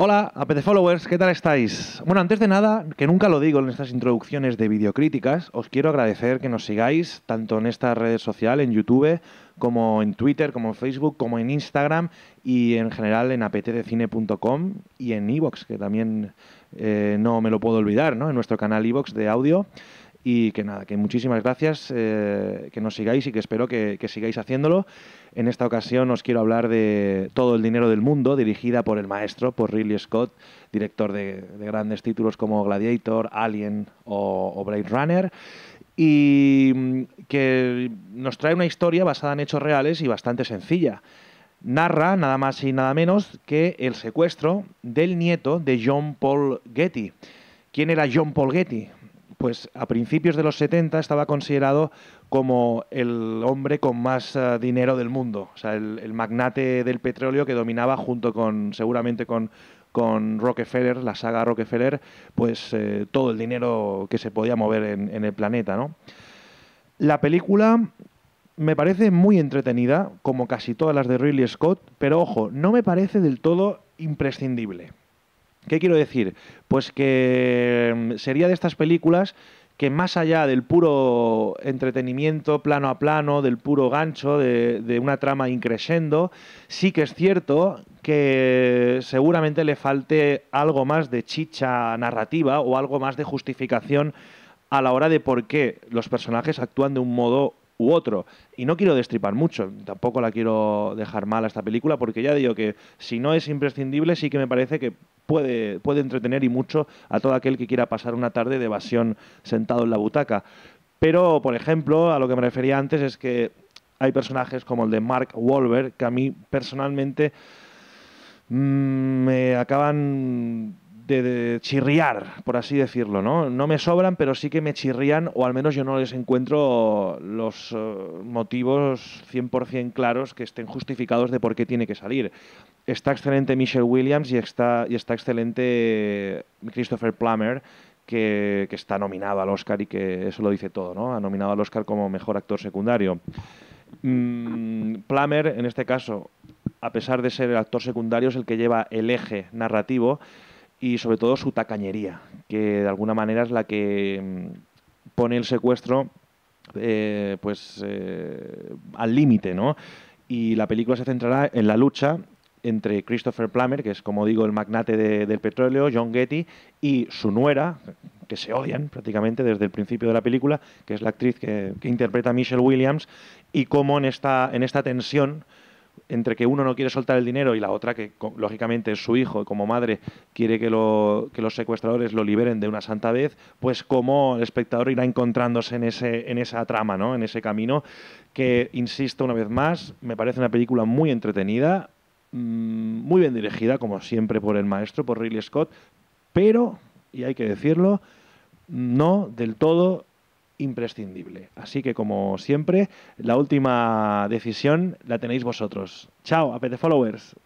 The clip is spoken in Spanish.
Hola, APTFollowers, Followers, ¿qué tal estáis? Bueno, antes de nada, que nunca lo digo en estas introducciones de videocríticas, os quiero agradecer que nos sigáis tanto en esta red social, en YouTube, como en Twitter, como en Facebook, como en Instagram y en general en aptdecine.com y en Evox, que también eh, no me lo puedo olvidar, ¿no? En nuestro canal Evox de audio. Y que nada, que muchísimas gracias, eh, que nos sigáis y que espero que, sigáis haciéndolo. En esta ocasión os quiero hablar de Todo el Dinero del Mundo, dirigida por el maestro, por Ridley Scott, director de, grandes títulos como Gladiator, Alien o, o Blade Runner y mm, que nos trae una historia basada en hechos reales y bastante sencilla. Narra, nada más y nada menos, que el secuestro del nieto de John Paul Getty. ¿Quién era John Paul Getty? pues a principios de los 70 estaba considerado como el hombre con más eh, dinero del mundo, o sea, el, magnate del petróleo que dominaba junto con, seguramente con, con Rockefeller, la saga Rockefeller, pues eh, todo el dinero que se podía mover en, el planeta, La película me parece muy entretenida, como casi todas las de Ridley Scott, pero ojo, no me parece del todo imprescindible. ¿Qué quiero decir? Pues que mm, sería de estas películas que más allá del puro entretenimiento plano a plano, del puro gancho, de, una trama increciendo, sí que es cierto que seguramente le falte algo más de chicha narrativa o algo más de justificación a la hora de por qué los personajes actúan de un modo u otro. Y no quiero destripar mucho, tampoco la quiero dejar mal a esta película, porque ya digo que si no es imprescindible, sí que me parece que puede, puede entretener y mucho a todo aquel que quiera pasar una tarde de evasión sentado en la butaca. Pero, por ejemplo, a lo que me refería antes es que hay personajes como el de Mark Wahlberg que a mí personalmente mm, me acaban de, chirriar, por así decirlo, ¿no? No me sobran, pero sí que me chirrían, o al menos yo no les encuentro los eh, motivos 100% claros que estén justificados de por qué tiene que salir está excelente Michelle Williams y está, y está excelente eh, Christopher Plummer, que, está nominado al Oscar y que eso lo dice todo, ¿no? Ha nominado al Oscar como mejor actor secundario. Mm, Plummer, en este caso, a pesar de ser el actor secundario, es el que lleva el eje narrativo y sobre todo su tacañería, que de alguna manera es la que mm, pone el secuestro eh, pues eh, al límite, ¿no? Y la película se centrará en la lucha entre Christopher Plummer, que es como digo el magnate del petróleo, John Getty, y su nuera, que se odian prácticamente desde el principio de la película, que es la actriz que, interpreta Michelle Williams, y cómo en esta, en esta tensión entre que uno no quiere soltar el dinero y la otra, que lógicamente es su hijo, como madre, quiere que, los secuestradores lo liberen de una santa vez, pues como el espectador irá encontrándose en, ese, en esa trama, ¿no? en ese camino, que, insisto una vez más, me parece una película muy entretenida, Mm, muy bien dirigida, como siempre, por el maestro, por Riley Scott, pero, y hay que decirlo, no del todo imprescindible. Así que, como siempre, la última decisión la tenéis vosotros. Chao, apete followers.